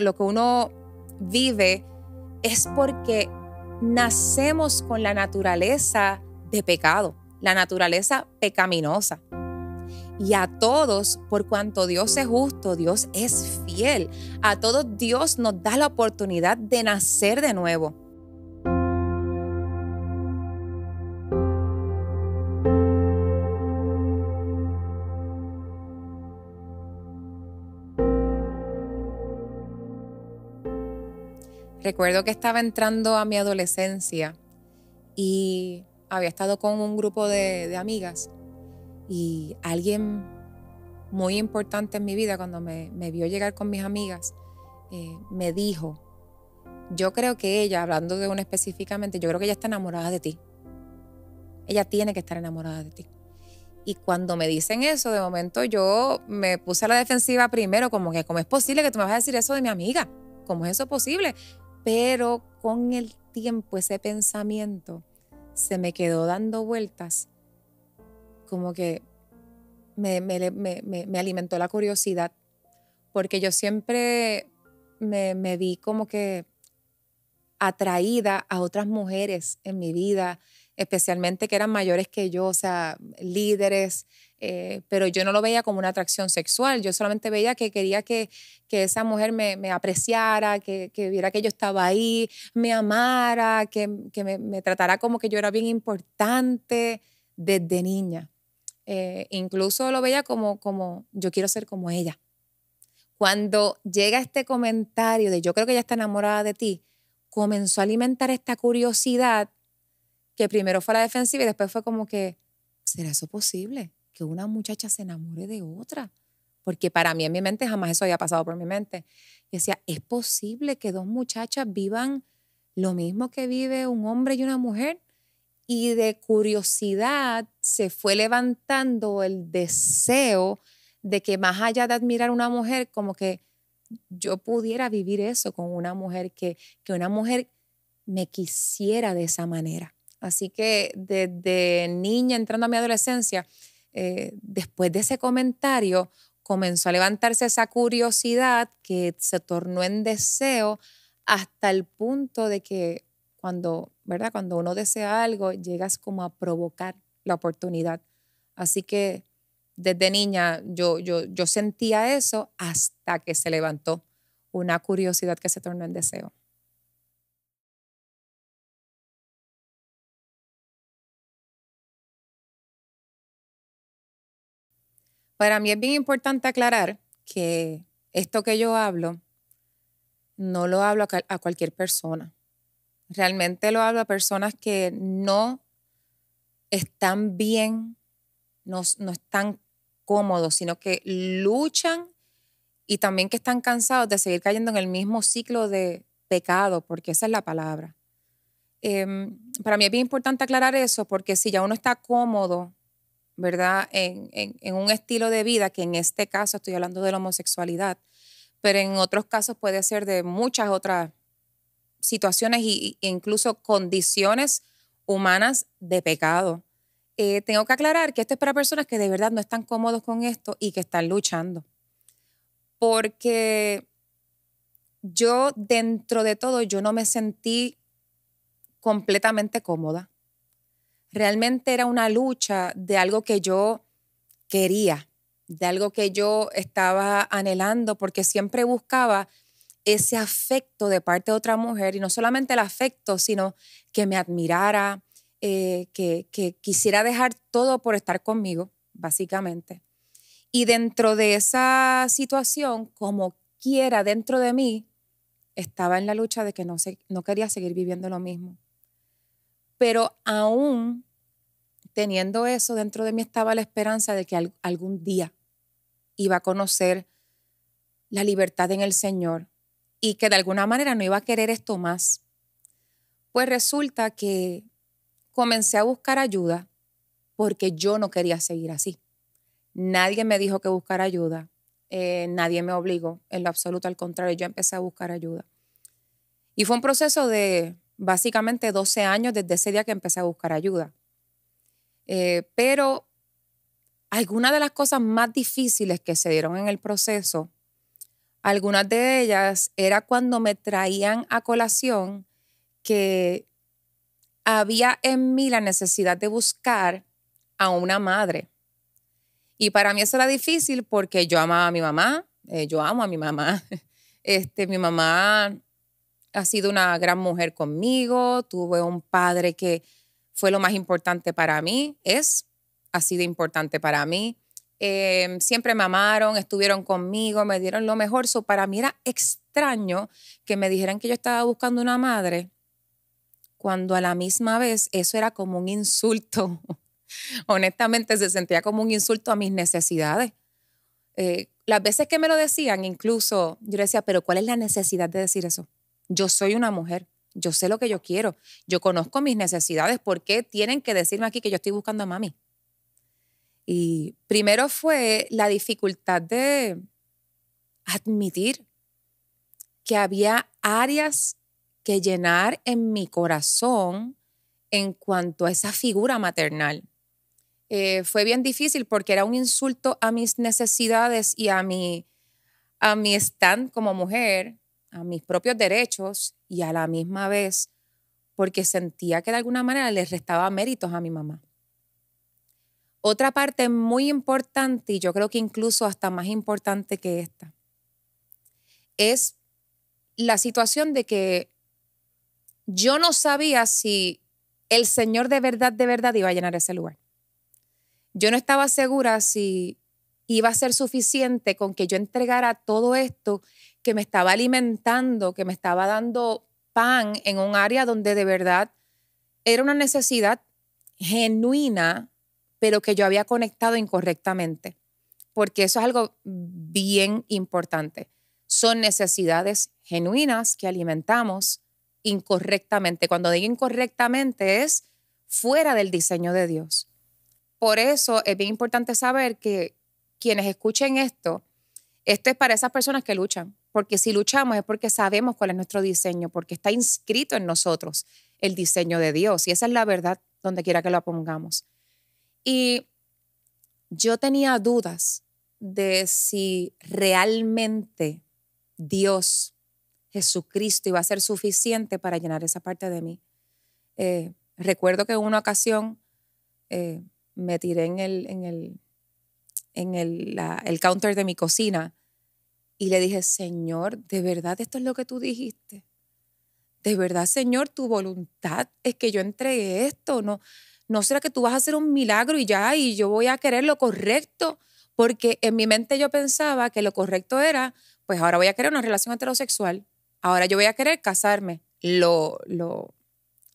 lo que uno vive es porque nacemos con la naturaleza de pecado, la naturaleza pecaminosa. Y a todos, por cuanto Dios es justo, Dios es fiel. A todos Dios nos da la oportunidad de nacer de nuevo. Recuerdo que estaba entrando a mi adolescencia y había estado con un grupo de, amigas y alguien muy importante en mi vida, cuando me, vio llegar con mis amigas, eh, me dijo, yo creo que ella, hablando de una específicamente, yo creo que ella está enamorada de ti. Ella tiene que estar enamorada de ti. Y cuando me dicen eso, de momento yo me puse a la defensiva primero, como que, ¿cómo es posible que tú me vas a decir eso de mi amiga? ¿Cómo es eso posible? pero con el tiempo ese pensamiento se me quedó dando vueltas, como que me, alimentó la curiosidad, porque yo siempre me, vi como que atraída a otras mujeres en mi vida, especialmente que eran mayores que yo, o sea, líderes, eh, pero yo no lo veía como una atracción sexual, yo solamente veía que quería que, que esa mujer me, apreciara, que, que, viera que yo estaba ahí, me amara, que, que me, tratara como que yo era bien importante desde niña. Eh, incluso lo veía como, como yo quiero ser como ella. Cuando llega este comentario de yo creo que ella está enamorada de ti, comenzó a alimentar esta curiosidad que primero fue la defensiva y después fue como que, ¿será eso posible? que una muchacha se enamore de otra. Porque para mí en mi mente jamás eso había pasado por mi mente. Y decía, ¿es posible que dos muchachas vivan lo mismo que vive un hombre y una mujer? Y de curiosidad se fue levantando el deseo de que más allá de admirar una mujer, como que yo pudiera vivir eso con una mujer, que, que una mujer me quisiera de esa manera. Así que desde niña entrando a mi adolescencia, eh, después de ese comentario comenzó a levantarse esa curiosidad que se tornó en deseo hasta el punto de que cuando, ¿verdad? Cuando uno desea algo, llegas como a provocar la oportunidad. Así que desde niña yo, yo, yo sentía eso hasta que se levantó una curiosidad que se tornó en deseo. Para mí es bien importante aclarar que esto que yo hablo no lo hablo a cualquier persona. Realmente lo hablo a personas que no están bien, no, están cómodos, sino que luchan y también que están cansados de seguir cayendo en el mismo ciclo de pecado, porque esa es la palabra. Em, para mí es bien importante aclarar eso, porque si ya uno está cómodo ¿verdad? En, un estilo de vida, que en este caso estoy hablando de la homosexualidad, pero en otros casos puede ser de muchas otras situaciones e, incluso condiciones humanas de pecado. Eh, tengo que aclarar que esto es para personas que de verdad no están cómodos con esto y que están luchando. Porque yo dentro de todo, yo no me sentí completamente cómoda realmente era una lucha de algo que yo quería, de algo que yo estaba anhelando, porque siempre buscaba ese afecto de parte de otra mujer, y no solamente el afecto, sino que me admirara, eh, que, quisiera dejar todo por estar conmigo, básicamente. Y dentro de esa situación, como quiera, dentro de mí, estaba en la lucha de que no quería seguir viviendo lo mismo. Pero aún teniendo eso, dentro de mí estaba la esperanza de que algún día iba a conocer la libertad en el Señor y que de alguna manera no iba a querer esto más. Pues resulta que comencé a buscar ayuda porque yo no quería seguir así. Nadie me dijo que buscar ayuda, eh, nadie me obligó en lo absoluto, al contrario, yo empecé a buscar ayuda. Y fue un proceso de básicamente 12 años desde ese día que empecé a buscar ayuda. Eh, pero algunas de las cosas más difíciles que se dieron en el proceso, algunas de ellas era cuando me traían a colación que había en mí la necesidad de buscar a una madre. Y para mí eso era difícil porque yo amaba a mi mamá, eh, yo amo a mi mamá. Este, mi mamá ha sido una gran mujer conmigo, tuve un padre que fue lo más importante para mí, es, ha sido importante para mí. Em, siempre me amaron, estuvieron conmigo, me dieron lo mejor. So, para mí era extraño que me dijeran que yo estaba buscando una madre, cuando a la misma vez eso era como un insulto. Honestamente, se sentía como un insulto a mis necesidades. Eh, las veces que me lo decían, incluso yo decía, pero ¿cuál es la necesidad de decir eso? yo soy una mujer, yo sé lo que yo quiero, yo conozco mis necesidades, ¿por qué tienen que decirme aquí que yo estoy buscando a mami? Y primero fue la dificultad de admitir que había áreas que llenar en mi corazón en cuanto a esa figura maternal. Eh, fue bien difícil porque era un insulto a mis necesidades y a mi, a mi stand como mujer, a mis propios derechos y a la misma vez porque sentía que de alguna manera les restaba méritos a mi mamá. Otra parte muy importante, y yo creo que incluso hasta más importante que esta, es la situación de que yo no sabía si el Señor de verdad, de verdad iba a llenar ese lugar. Yo no estaba segura si iba a ser suficiente con que yo entregara todo esto que me estaba alimentando, que me estaba dando pan en un área donde de verdad era una necesidad genuina, pero que yo había conectado incorrectamente, porque eso es algo bien importante. Son necesidades genuinas que alimentamos incorrectamente. Cuando digo incorrectamente es fuera del diseño de Dios. Por eso es bien importante saber que quienes escuchen esto, esto es para esas personas que luchan, porque si luchamos es porque sabemos cuál es nuestro diseño, porque está inscrito en nosotros el diseño de Dios. Y esa es la verdad donde quiera que lo pongamos. Y yo tenía dudas de si realmente Dios, Jesucristo, iba a ser suficiente para llenar esa parte de mí. Eh, recuerdo que en una ocasión eh, me tiré en el, en el, en el, el counter de mi cocina y le dije, Señor, ¿de verdad esto es lo que tú dijiste? ¿De verdad, Señor, tu voluntad es que yo entregue esto? ¿No, no será que tú vas a hacer un milagro y ya, y yo voy a querer lo correcto? Porque en mi mente yo pensaba que lo correcto era, pues ahora voy a querer una relación heterosexual, ahora yo voy a querer casarme. Lo, lo,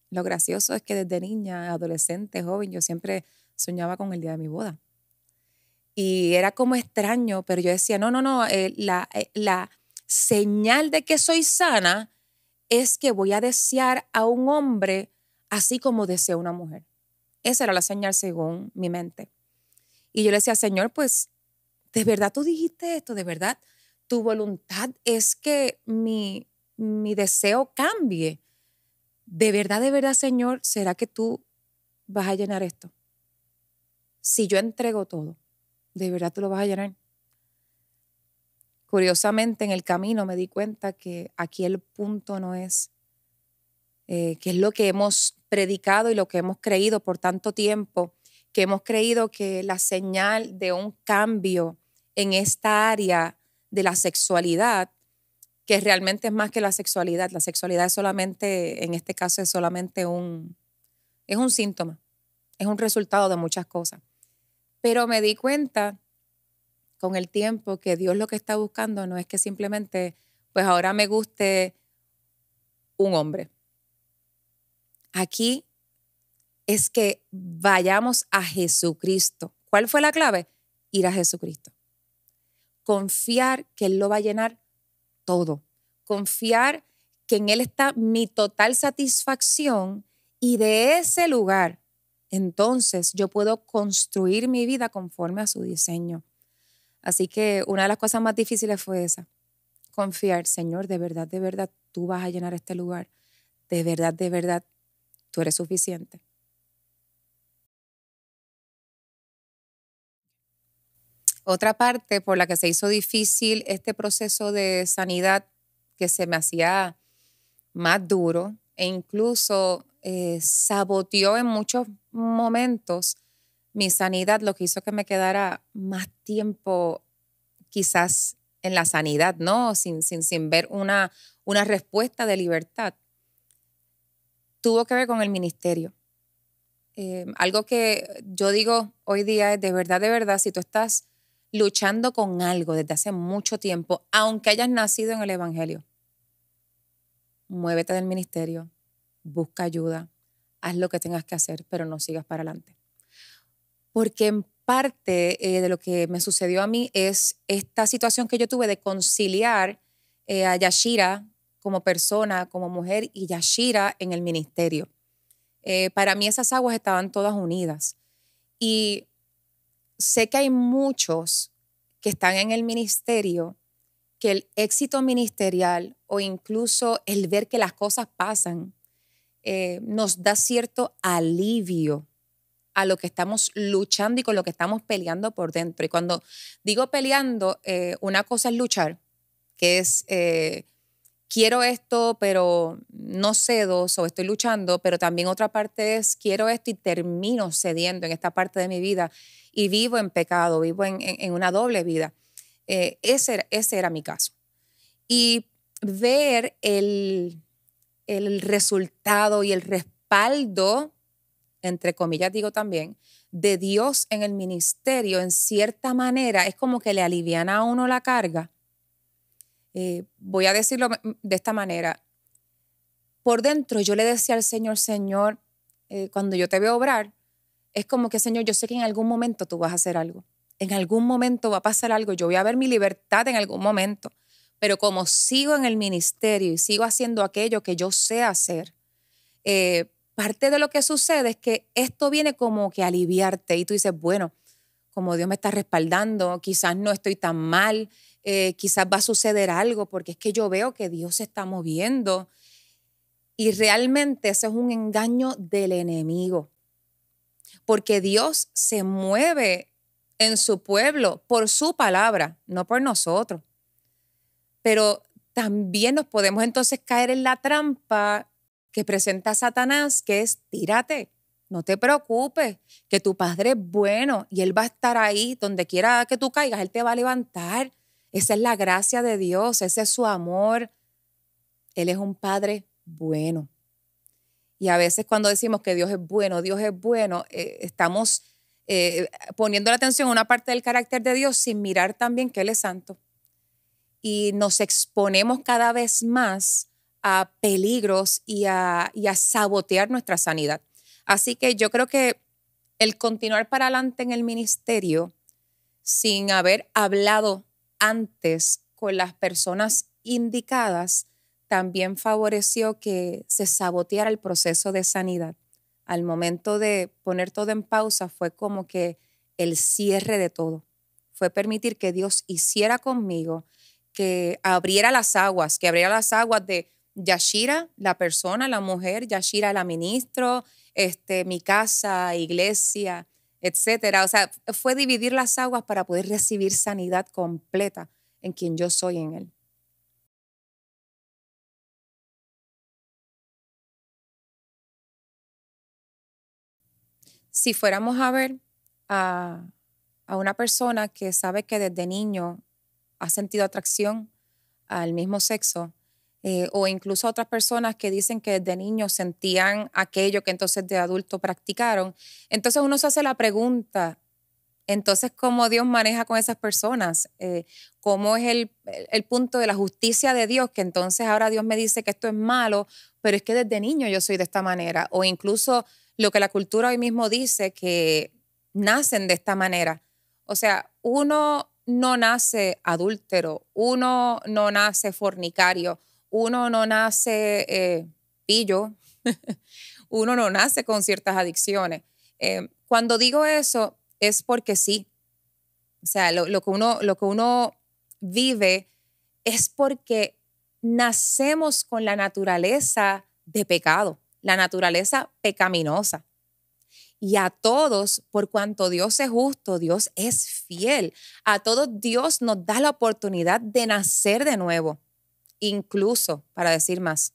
lo gracioso es que desde niña, adolescente, joven, yo siempre soñaba con el día de mi boda y era como extraño, pero yo decía, no, no, no, eh, la, eh, la señal de que soy sana es que voy a desear a un hombre así como deseo una mujer. Esa era la señal según mi mente. Y yo le decía, Señor, pues, ¿de verdad tú dijiste esto? ¿De verdad tu voluntad es que mi, mi deseo cambie? ¿De verdad, de verdad, Señor, será que tú vas a llenar esto? Si yo entrego todo. ¿De verdad tú lo vas a llenar? Curiosamente, en el camino me di cuenta que aquí el punto no es eh, que es lo que hemos predicado y lo que hemos creído por tanto tiempo, que hemos creído que la señal de un cambio en esta área de la sexualidad, que realmente es más que la sexualidad, la sexualidad es solamente, en este caso es solamente un, es un síntoma, es un resultado de muchas cosas. Pero me di cuenta con el tiempo que Dios lo que está buscando no es que simplemente, pues ahora me guste un hombre. Aquí es que vayamos a Jesucristo. ¿Cuál fue la clave? Ir a Jesucristo. Confiar que Él lo va a llenar todo. Confiar que en Él está mi total satisfacción y de ese lugar entonces yo puedo construir mi vida conforme a su diseño. Así que una de las cosas más difíciles fue esa, confiar, Señor, de verdad, de verdad, tú vas a llenar este lugar, de verdad, de verdad, tú eres suficiente. Otra parte por la que se hizo difícil este proceso de sanidad que se me hacía más duro e incluso eh, saboteó en muchos momentos, mi sanidad lo que hizo que me quedara más tiempo quizás en la sanidad, ¿no? Sin, sin, sin ver una, una respuesta de libertad, tuvo que ver con el ministerio. Em, algo que yo digo hoy día es de verdad, de verdad, si tú estás luchando con algo desde hace mucho tiempo, aunque hayas nacido en el Evangelio, muévete del ministerio, busca ayuda, haz lo que tengas que hacer, pero no sigas para adelante. Porque en parte eh, de lo que me sucedió a mí es esta situación que yo tuve de conciliar eh, a Yashira como persona, como mujer, y Yashira en el ministerio. Eh, para mí esas aguas estaban todas unidas. Y sé que hay muchos que están en el ministerio que el éxito ministerial o incluso el ver que las cosas pasan eh, nos da cierto alivio a lo que estamos luchando y con lo que estamos peleando por dentro. Y cuando digo peleando, eh, una cosa es luchar, que es eh, quiero esto, pero no cedo, o estoy luchando, pero también otra parte es quiero esto y termino cediendo en esta parte de mi vida y vivo en pecado, vivo en, una doble vida. ese, ese era mi caso. Y ver el el resultado y el respaldo, entre comillas digo también, de Dios en el ministerio, en cierta manera, es como que le aliviana a uno la carga. Eh, voy a decirlo de esta manera. Por dentro yo le decía al Señor, Señor, eh, cuando yo te veo obrar, es como que, Señor, yo sé que en algún momento tú vas a hacer algo. En algún momento va a pasar algo. Yo voy a ver mi libertad en algún momento. Pero como sigo en el ministerio y sigo haciendo aquello que yo sé hacer, eh, parte de lo que sucede es que esto viene como que a aliviarte y tú dices, bueno, como Dios me está respaldando, quizás no estoy tan mal, eh, quizás va a suceder algo, porque es que yo veo que Dios se está moviendo. Y realmente eso es un engaño del enemigo, porque Dios se mueve en su pueblo por su palabra, no por nosotros pero también nos podemos entonces caer en la trampa que presenta Satanás, que es tírate, no te preocupes, que tu padre es bueno y él va a estar ahí, donde quiera que tú caigas, él te va a levantar. Esa es la gracia de Dios, ese es su amor. Él es un padre bueno. Y a veces cuando decimos que Dios es bueno, Dios es bueno, eh, estamos eh, poniendo la atención a una parte del carácter de Dios sin mirar también que Él es santo y nos exponemos cada vez más a peligros y a, y a sabotear nuestra sanidad. Así que yo creo que el continuar para adelante en el ministerio sin haber hablado antes con las personas indicadas también favoreció que se saboteara el proceso de sanidad. Al momento de poner todo en pausa fue como que el cierre de todo. Fue permitir que Dios hiciera conmigo que abriera las aguas, que abriera las aguas de Yashira, la persona, la mujer, Yashira, la ministro, este, mi casa, iglesia, etcétera. O sea, fue dividir las aguas para poder recibir sanidad completa en quien yo soy en él. Si fuéramos a ver a una persona que sabe que desde niño ha sentido atracción al mismo sexo, eh, o incluso otras personas que dicen que de niño sentían aquello que entonces de adulto practicaron. Entonces uno se hace la pregunta, entonces, ¿cómo Dios maneja con esas personas? Eh, ¿Cómo es el, el, punto de la justicia de Dios? Que entonces ahora Dios me dice que esto es malo, pero es que desde niño yo soy de esta manera. O incluso lo que la cultura hoy mismo dice, que nacen de esta manera. O sea, uno no nace adúltero, uno no nace fornicario, uno no nace eh, pillo, uno no nace con ciertas adicciones. Em, cuando digo eso es porque sí. O sea, lo, que uno, lo que uno vive es porque nacemos con la naturaleza de pecado, la naturaleza pecaminosa y a todos, por cuanto Dios es justo, Dios es fiel. A todos Dios nos da la oportunidad de nacer de nuevo, incluso, para decir más,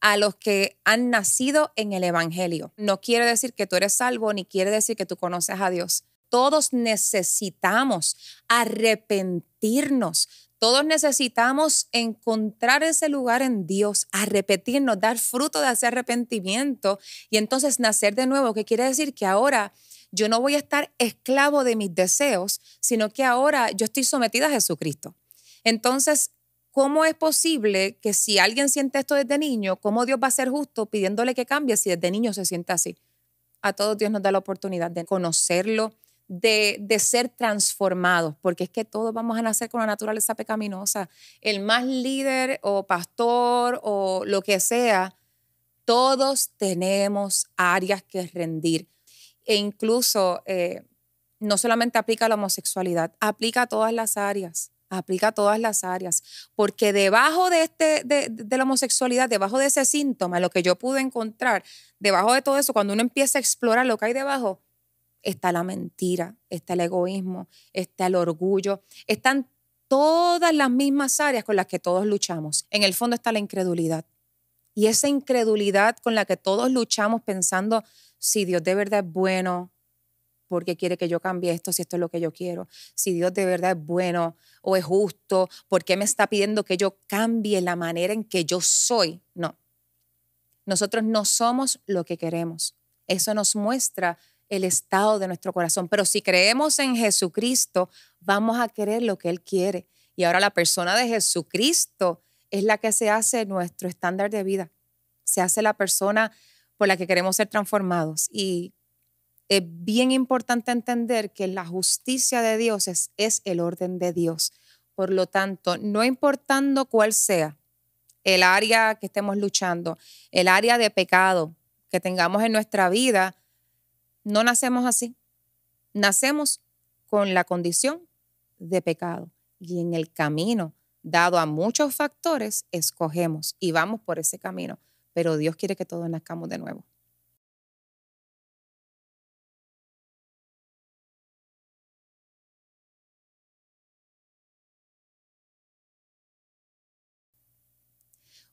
a los que han nacido en el Evangelio. No quiere decir que tú eres salvo, ni quiere decir que tú conoces a Dios. Todos necesitamos arrepentirnos todos necesitamos encontrar ese lugar en Dios, arrepentirnos, dar fruto de ese arrepentimiento y entonces nacer de nuevo, que quiere decir que ahora yo no voy a estar esclavo de mis deseos, sino que ahora yo estoy sometida a Jesucristo. Entonces, ¿cómo es posible que si alguien siente esto desde niño, cómo Dios va a ser justo pidiéndole que cambie si desde niño se siente así? A todos Dios nos da la oportunidad de conocerlo, de, ser transformados, porque es que todos vamos a nacer con una naturaleza pecaminosa. El más líder o pastor o lo que sea, todos tenemos áreas que rendir. E incluso eh, no solamente aplica a la homosexualidad, aplica a todas las áreas, aplica a todas las áreas, porque debajo de, este, de la homosexualidad, debajo de ese síntoma, lo que yo pude encontrar, debajo de todo eso, cuando uno empieza a explorar lo que hay debajo, está la mentira, está el egoísmo, está el orgullo, están todas las mismas áreas con las que todos luchamos. En el fondo está la incredulidad. Y esa incredulidad con la que todos luchamos pensando, si Dios de verdad es bueno, porque quiere que yo cambie esto si esto es lo que yo quiero? Si Dios de verdad es bueno o es justo, ¿por qué me está pidiendo que yo cambie la manera en que yo soy? No. Nosotros no somos lo que queremos. Eso nos muestra el estado de nuestro corazón. Pero si creemos en Jesucristo, vamos a querer lo que Él quiere. Y ahora la persona de Jesucristo es la que se hace nuestro estándar de vida. Se hace la persona por la que queremos ser transformados. Y es bien importante entender que la justicia de Dios es, el orden de Dios. Por lo tanto, no importando cuál sea el área que estemos luchando, el área de pecado que tengamos en nuestra vida, no nacemos así. Nacemos con la condición de pecado. Y en el camino, dado a muchos factores, escogemos y vamos por ese camino. Pero Dios quiere que todos nazcamos de nuevo.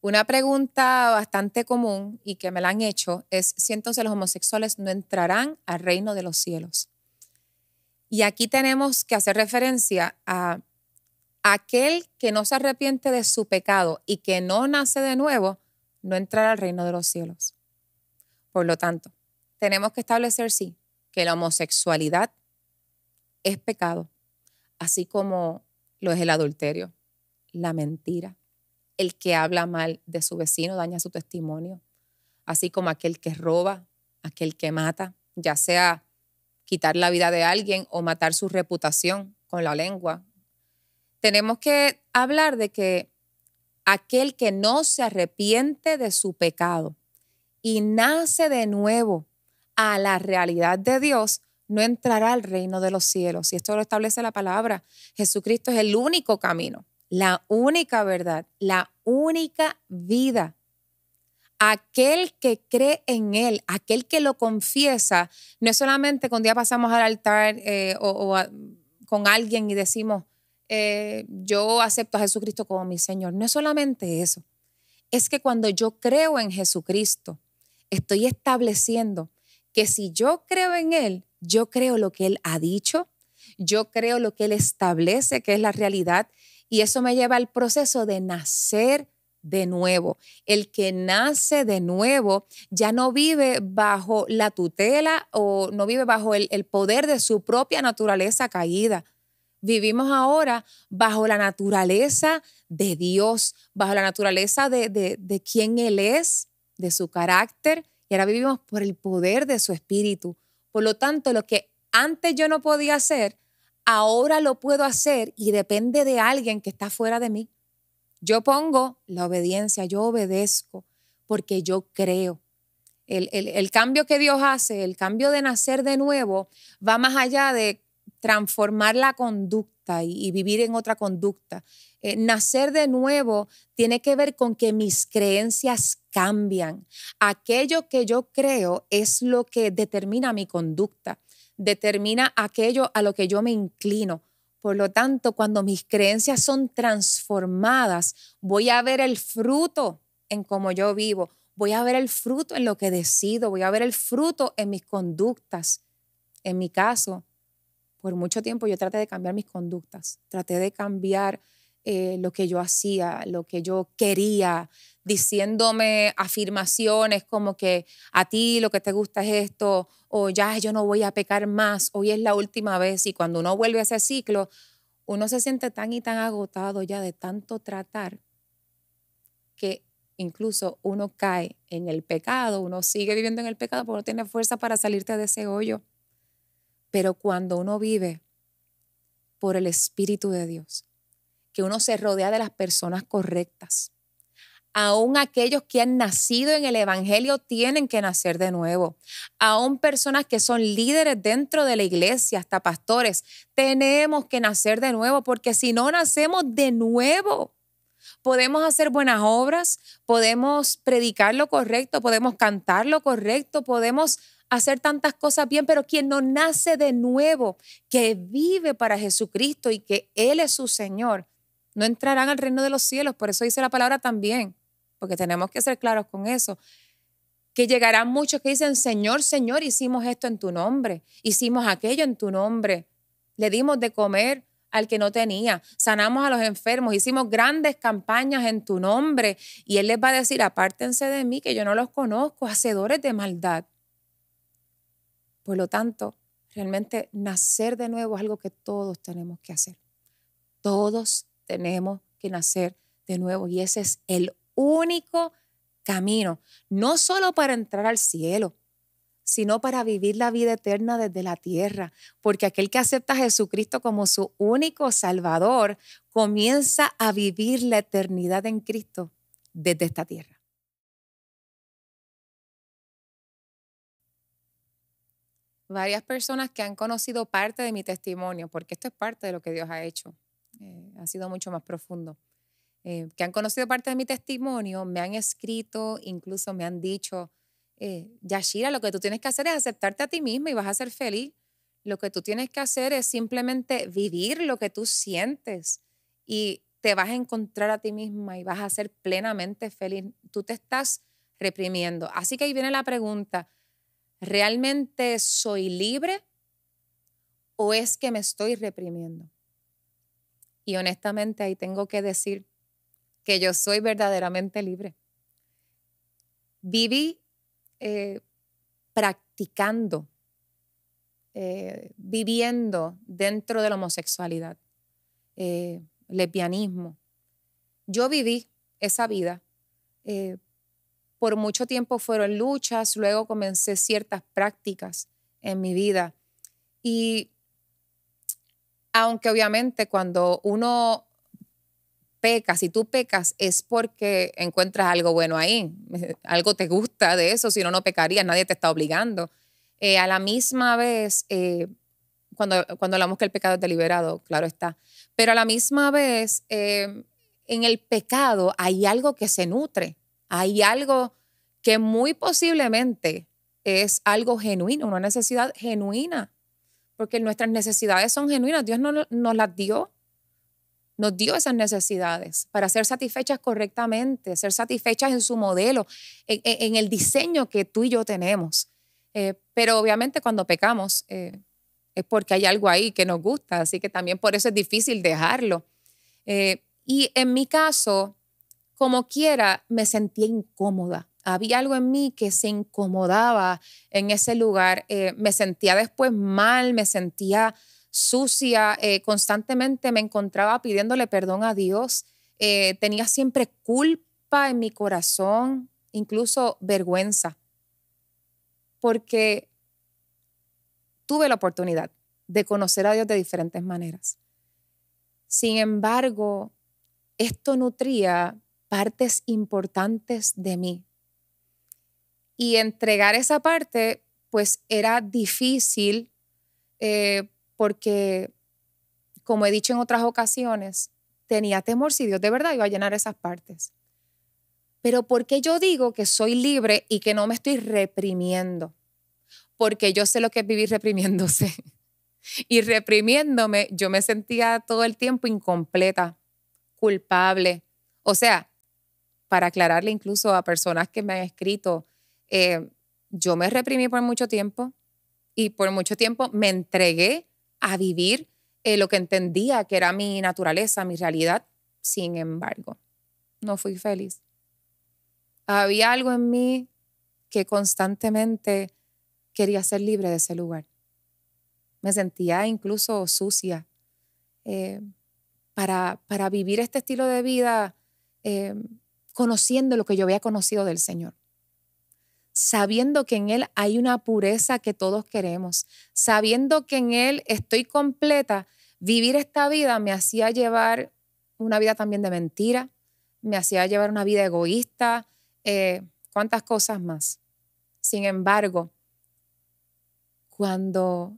Una pregunta bastante común y que me la han hecho es si entonces los homosexuales no entrarán al reino de los cielos. Y aquí tenemos que hacer referencia a aquel que no se arrepiente de su pecado y que no nace de nuevo, no entrará al reino de los cielos. Por lo tanto, tenemos que establecer, sí, que la homosexualidad es pecado, así como lo es el adulterio, la mentira, el que habla mal de su vecino daña su testimonio, así como aquel que roba, aquel que mata, ya sea quitar la vida de alguien o matar su reputación con la lengua. Tenemos que hablar de que aquel que no se arrepiente de su pecado y nace de nuevo a la realidad de Dios, no entrará al reino de los cielos. Y esto lo establece la palabra. Jesucristo es el único camino la única verdad, la única vida. Aquel que cree en Él, aquel que lo confiesa, no es solamente que un día pasamos al altar eh, o, con alguien y decimos, eh, yo acepto a Jesucristo como mi Señor. No es solamente eso, es que cuando yo creo en Jesucristo, estoy estableciendo que si yo creo en Él, yo creo lo que Él ha dicho, yo creo lo que Él establece, que es la realidad, y eso me lleva al proceso de nacer de nuevo. El que nace de nuevo ya no vive bajo la tutela o no vive bajo el, poder de su propia naturaleza caída. Vivimos ahora bajo la naturaleza de Dios, bajo la naturaleza de, de, de quien Él es, de su carácter, y ahora vivimos por el poder de su espíritu. Por lo tanto, lo que antes yo no podía hacer, ahora lo puedo hacer y depende de alguien que está fuera de mí. Yo pongo la obediencia, yo obedezco porque yo creo. El, cambio que Dios hace, el cambio de nacer de nuevo, va más allá de transformar la conducta y, vivir en otra conducta. Eh, nacer de nuevo tiene que ver con que mis creencias cambian. Aquello que yo creo es lo que determina mi conducta determina aquello a lo que yo me inclino. Por lo tanto, cuando mis creencias son transformadas, voy a ver el fruto en cómo yo vivo, voy a ver el fruto en lo que decido, voy a ver el fruto en mis conductas. En mi caso, por mucho tiempo yo traté de cambiar mis conductas, traté de cambiar eh, lo que yo hacía, lo que yo quería, diciéndome afirmaciones como que a ti lo que te gusta es esto, o ya yo no voy a pecar más, hoy es la última vez. Y cuando uno vuelve a ese ciclo, uno se siente tan y tan agotado ya de tanto tratar que incluso uno cae en el pecado, uno sigue viviendo en el pecado porque no tiene fuerza para salirte de ese hoyo. Pero cuando uno vive por el Espíritu de Dios, que uno se rodea de las personas correctas. Aún aquellos que han nacido en el Evangelio tienen que nacer de nuevo. Aún personas que son líderes dentro de la iglesia, hasta pastores, tenemos que nacer de nuevo, porque si no nacemos de nuevo, podemos hacer buenas obras, podemos predicar lo correcto, podemos cantar lo correcto, podemos hacer tantas cosas bien, pero quien no nace de nuevo, que vive para Jesucristo y que Él es su Señor, no entrarán al reino de los cielos. Por eso dice la palabra también, porque tenemos que ser claros con eso. Que llegarán muchos que dicen, Señor, Señor, hicimos esto en tu nombre, hicimos aquello en tu nombre, le dimos de comer al que no tenía, sanamos a los enfermos, hicimos grandes campañas en tu nombre. Y Él les va a decir, apártense de mí, que yo no los conozco, hacedores de maldad. Por lo tanto, realmente nacer de nuevo es algo que todos tenemos que hacer. Todos tenemos que nacer de nuevo y ese es el único camino, no solo para entrar al cielo, sino para vivir la vida eterna desde la tierra, porque aquel que acepta a Jesucristo como su único Salvador comienza a vivir la eternidad en Cristo desde esta tierra. Varias personas que han conocido parte de mi testimonio, porque esto es parte de lo que Dios ha hecho eh, ha sido mucho más profundo. Eh, que han conocido parte de mi testimonio, me han escrito, incluso me han dicho, eh, Yashira, lo que tú tienes que hacer es aceptarte a ti misma y vas a ser feliz. Lo que tú tienes que hacer es simplemente vivir lo que tú sientes y te vas a encontrar a ti misma y vas a ser plenamente feliz. Tú te estás reprimiendo. Así que ahí viene la pregunta, ¿realmente soy libre o es que me estoy reprimiendo? Y honestamente ahí tengo que decir que yo soy verdaderamente libre. Viví eh, practicando, eh, viviendo dentro de la homosexualidad, eh, lesbianismo. Yo viví esa vida. por mucho tiempo fueron luchas, luego comencé ciertas prácticas en mi vida. Y aunque obviamente cuando uno peca, si tú pecas es porque encuentras algo bueno ahí, algo te gusta de eso, si no, no pecarías, nadie te está obligando. Eh, a la misma vez, eh, cuando, cuando hablamos que el pecado es deliberado, claro está, pero a la misma vez, eh, en el pecado hay algo que se nutre, hay algo que muy posiblemente es algo genuino, una necesidad genuina porque nuestras necesidades son genuinas. Dios nos las dio, nos dio esas necesidades para ser satisfechas correctamente, ser satisfechas en su modelo, en, el diseño que tú y yo tenemos. Eh, pero obviamente cuando pecamos eh, es porque hay algo ahí que nos gusta, así que también por eso es difícil dejarlo. Eh, y en mi caso, como quiera, me sentía incómoda había algo en mí que se incomodaba en ese lugar. Eh, me sentía después mal, me sentía sucia, eh, constantemente me encontraba pidiéndole perdón a Dios. Eh, tenía siempre culpa en mi corazón, incluso vergüenza, porque tuve la oportunidad de conocer a Dios de diferentes maneras. Sin embargo, esto nutría partes importantes de mí, y entregar esa parte, pues era difícil eh, porque, como he dicho en otras ocasiones, tenía temor si Dios de verdad iba a llenar esas partes. Pero ¿por qué yo digo que soy libre y que no me estoy reprimiendo? Porque yo sé lo que es vivir reprimiéndose. Y reprimiéndome, yo me sentía todo el tiempo incompleta, culpable. O sea, para aclararle incluso a personas que me han escrito eh, yo me reprimí por mucho tiempo y por mucho tiempo me entregué a vivir eh, lo que entendía que era mi naturaleza, mi realidad. Sin embargo, no fui feliz. Había algo en mí que constantemente quería ser libre de ese lugar. Me sentía incluso sucia. Eh, para, para, vivir este estilo de vida conociendo lo que yo había conocido del Señor sabiendo que en Él hay una pureza que todos queremos, sabiendo que en Él estoy completa, vivir esta vida me hacía llevar una vida también de mentira, me hacía llevar una vida egoísta, eh, cuántas cosas más. Sin embargo, cuando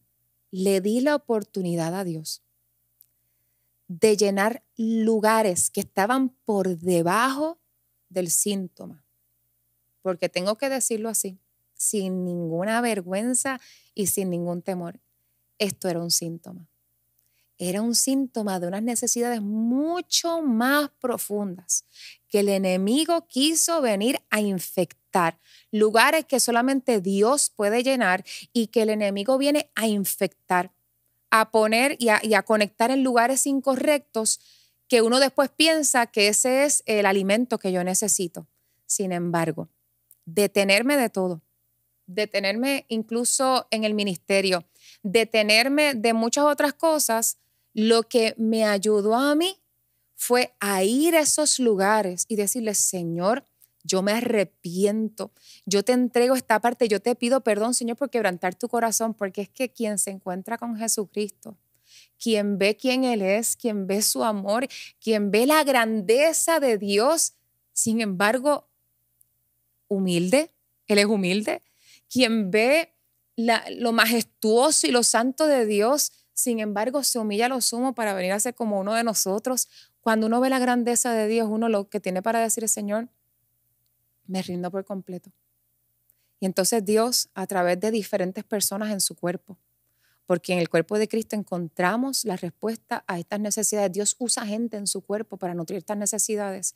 le di la oportunidad a Dios de llenar lugares que estaban por debajo del síntoma, porque tengo que decirlo así, sin ninguna vergüenza y sin ningún temor. Esto era un síntoma. Era un síntoma de unas necesidades mucho más profundas que el enemigo quiso venir a infectar, lugares que solamente Dios puede llenar y que el enemigo viene a infectar, a poner y a, y a conectar en lugares incorrectos que uno después piensa que ese es el alimento que yo necesito. Sin embargo, detenerme de todo, detenerme incluso en el ministerio, detenerme de muchas otras cosas, lo que me ayudó a mí fue a ir a esos lugares y decirle, Señor, yo me arrepiento, yo te entrego esta parte, yo te pido perdón, Señor, por quebrantar tu corazón, porque es que quien se encuentra con Jesucristo, quien ve quién Él es, quien ve su amor, quien ve la grandeza de Dios, sin embargo, humilde, Él es humilde, quien ve lo majestuoso y lo santo de Dios, sin embargo se humilla a lo sumo para venir a ser como uno de nosotros. Cuando uno ve la grandeza de Dios, uno lo que tiene para decir es, Señor, me rindo por completo. Y entonces Dios, a través de diferentes personas en su cuerpo, porque en el cuerpo de Cristo encontramos la respuesta a estas necesidades. Dios usa gente en su cuerpo para nutrir estas necesidades.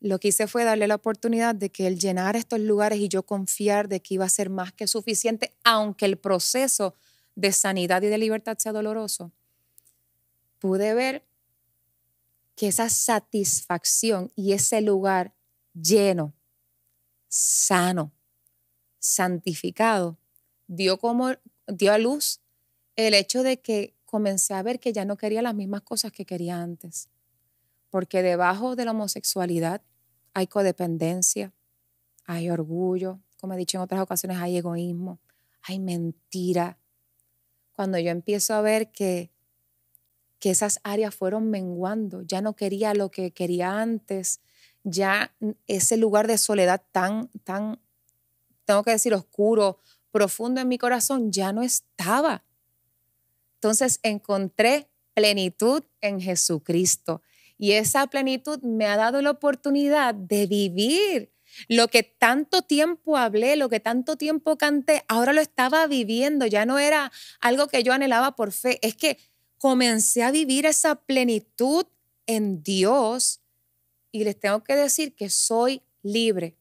Lo que hice fue darle la oportunidad de que el llenar estos lugares y yo confiar de que iba a ser más que suficiente, aunque el proceso de sanidad y de libertad sea doloroso. Pude ver que esa satisfacción y ese lugar lleno, sano, santificado, dio, como, dio a luz el hecho de que comencé a ver que ya no quería las mismas cosas que quería antes. Porque debajo de la homosexualidad hay codependencia, hay orgullo, como he dicho en otras ocasiones, hay egoísmo, hay mentira. Cuando yo empiezo a ver que, que esas áreas fueron menguando, ya no quería lo que quería antes, ya ese lugar de soledad tan, tan, tengo que decir, oscuro, profundo en mi corazón, ya no estaba. Entonces encontré plenitud en Jesucristo. Y esa plenitud me ha dado la oportunidad de vivir lo que tanto tiempo hablé, lo que tanto tiempo canté, ahora lo estaba viviendo, ya no era algo que yo anhelaba por fe, es que comencé a vivir esa plenitud en Dios y les tengo que decir que soy libre,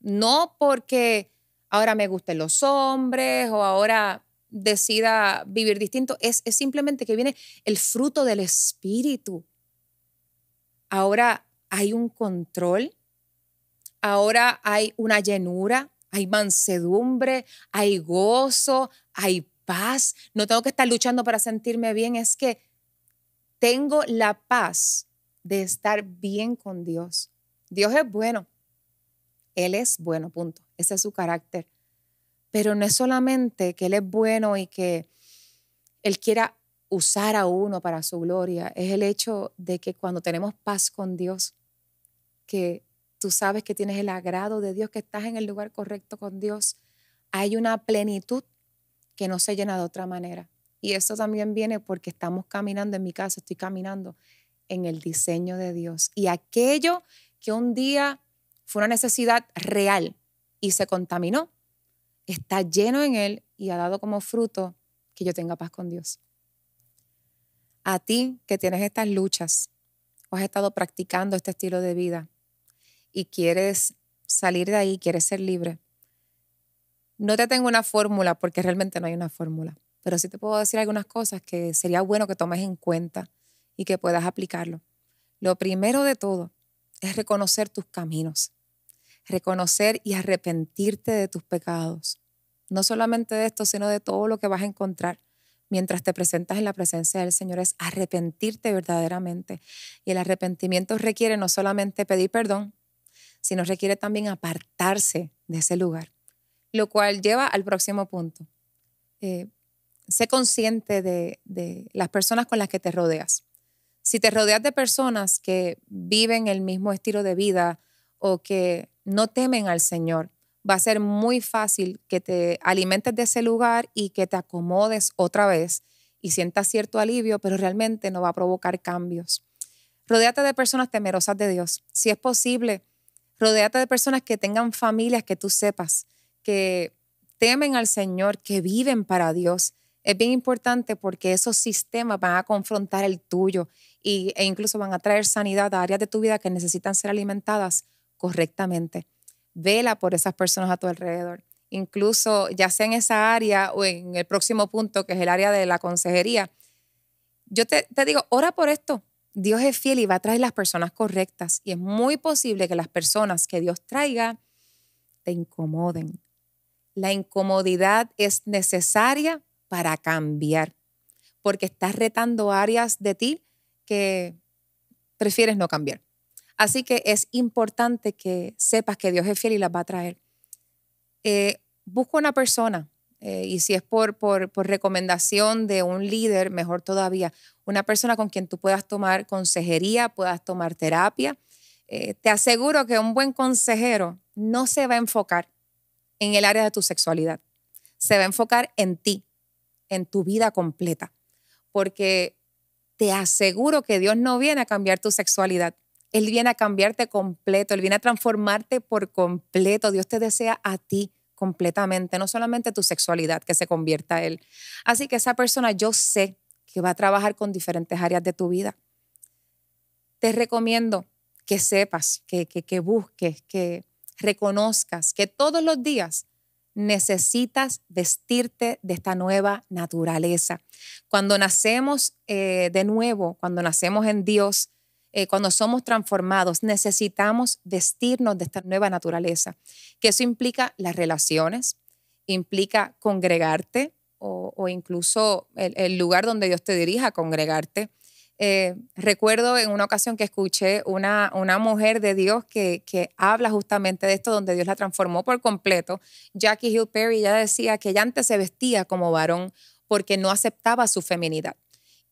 no porque ahora me gusten los hombres o ahora decida vivir distinto, es, simplemente que viene el fruto del Espíritu ahora hay un control, ahora hay una llenura, hay mansedumbre, hay gozo, hay paz. No tengo que estar luchando para sentirme bien, es que tengo la paz de estar bien con Dios. Dios es bueno. Él es bueno, punto. Ese es su carácter. Pero no es solamente que Él es bueno y que Él quiera usar a uno para su gloria, es el hecho de que cuando tenemos paz con Dios, que tú sabes que tienes el agrado de Dios, que estás en el lugar correcto con Dios, hay una plenitud que no se llena de otra manera. Y eso también viene porque estamos caminando, en mi casa, estoy caminando en el diseño de Dios. Y aquello que un día fue una necesidad real y se contaminó, está lleno en Él y ha dado como fruto que yo tenga paz con Dios a ti que tienes estas luchas o has estado practicando este estilo de vida y quieres salir de ahí, quieres ser libre. No te tengo una fórmula porque realmente no hay una fórmula, pero sí te puedo decir algunas cosas que sería bueno que tomes en cuenta y que puedas aplicarlo. Lo primero de todo es reconocer tus caminos, reconocer y arrepentirte de tus pecados. No solamente de esto, sino de todo lo que vas a encontrar mientras te presentas en la presencia del Señor es arrepentirte verdaderamente. Y el arrepentimiento requiere no solamente pedir perdón, sino requiere también apartarse de ese lugar, lo cual lleva al próximo punto. Eh, sé consciente de las personas con las que te rodeas. Si te rodeas de personas que viven el mismo estilo de vida o que no temen al Señor, va a ser muy fácil que te alimentes de ese lugar y que te acomodes otra vez y sientas cierto alivio, pero realmente no va a provocar cambios. Rodéate de personas temerosas de Dios. Si es posible, rodéate de personas que tengan familias que tú sepas, que temen al Señor, que viven para Dios. Es bien importante porque esos sistemas van a confrontar el tuyo e incluso van a traer sanidad a áreas de tu vida que necesitan ser alimentadas correctamente vela por esas personas a tu alrededor. Incluso ya sea en esa área o en el próximo punto, que es el área de la consejería, yo te, digo, ora por esto. Dios es fiel y va a traer las personas correctas. Y es muy posible que las personas que Dios traiga te incomoden. La incomodidad es necesaria para cambiar, porque estás retando áreas de ti que prefieres no cambiar. Así que es importante que sepas que Dios es fiel y las va a traer. Busco eh, busca una persona, eh, y si es por, por, recomendación de un líder, mejor todavía, una persona con quien tú puedas tomar consejería, puedas tomar terapia. Eh, te aseguro que un buen consejero no se va a enfocar en el área de tu sexualidad, se va a enfocar en ti, en tu vida completa, porque te aseguro que Dios no viene a cambiar tu sexualidad, él viene a cambiarte completo, Él viene a transformarte por completo. Dios te desea a ti completamente, no solamente tu sexualidad que se convierta a Él. Así que esa persona yo sé que va a trabajar con diferentes áreas de tu vida. Te recomiendo que sepas, que, que, busques, que reconozcas que todos los días necesitas vestirte de esta nueva naturaleza. Cuando nacemos eh, de nuevo, cuando nacemos en Dios, eh, cuando somos transformados, necesitamos vestirnos de esta nueva naturaleza, que eso implica las relaciones, implica congregarte o, incluso el, lugar donde Dios te dirija, a congregarte. Eh, recuerdo en una ocasión que escuché una, una mujer de Dios que, que, habla justamente de esto, donde Dios la transformó por completo. Jackie Hill Perry ya decía que ella antes se vestía como varón porque no aceptaba su feminidad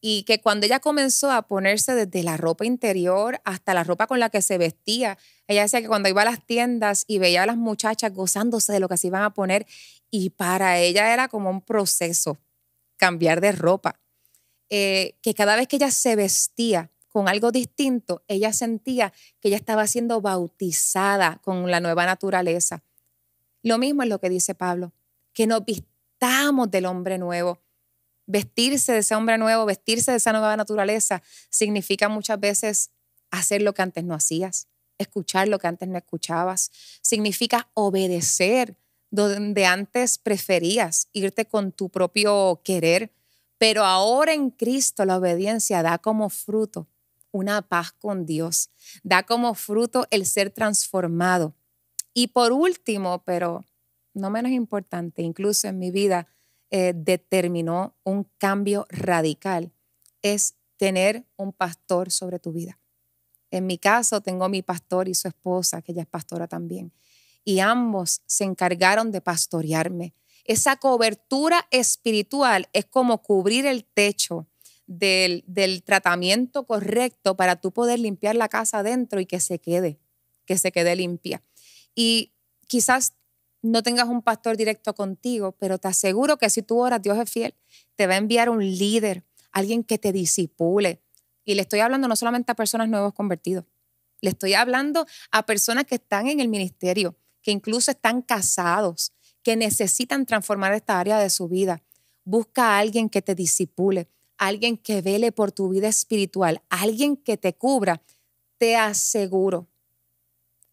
y que cuando ella comenzó a ponerse desde la ropa interior hasta la ropa con la que se vestía, ella decía que cuando iba a las tiendas y veía a las muchachas gozándose de lo que se iban a poner y para ella era como un proceso cambiar de ropa, eh, que cada vez que ella se vestía con algo distinto, ella sentía que ella estaba siendo bautizada con la nueva naturaleza. Lo mismo es lo que dice Pablo, que nos vistamos del hombre nuevo, vestirse de ese hombre nuevo, vestirse de esa nueva naturaleza, significa muchas veces hacer lo que antes no hacías, escuchar lo que antes no escuchabas, significa obedecer donde antes preferías irte con tu propio querer, pero ahora en Cristo la obediencia da como fruto una paz con Dios, da como fruto el ser transformado. Y por último, pero no menos importante, incluso en mi vida, eh, determinó un cambio radical es tener un pastor sobre tu vida. En mi caso, tengo mi pastor y su esposa, que ella es pastora también. Y ambos se encargaron de pastorearme. Esa cobertura espiritual es como cubrir el techo del, del tratamiento correcto para tú poder limpiar la casa adentro y que se quede, que se quede limpia. Y quizás no tengas un pastor directo contigo, pero te aseguro que si tú oras, Dios es fiel, te va a enviar un líder, alguien que te disipule. Y le estoy hablando no solamente a personas nuevos convertidos, le estoy hablando a personas que están en el ministerio, que incluso están casados, que necesitan transformar esta área de su vida. Busca a alguien que te disipule, alguien que vele por tu vida espiritual, alguien que te cubra. Te aseguro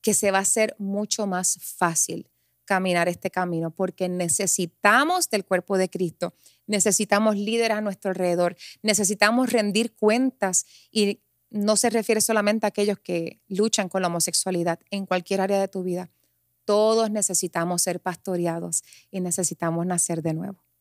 que se va a hacer mucho más fácil caminar este camino, porque necesitamos del cuerpo de Cristo, necesitamos líderes a nuestro alrededor, necesitamos rendir cuentas y no se refiere solamente a aquellos que luchan con la homosexualidad en cualquier área de tu vida. Todos necesitamos ser pastoreados y necesitamos nacer de nuevo.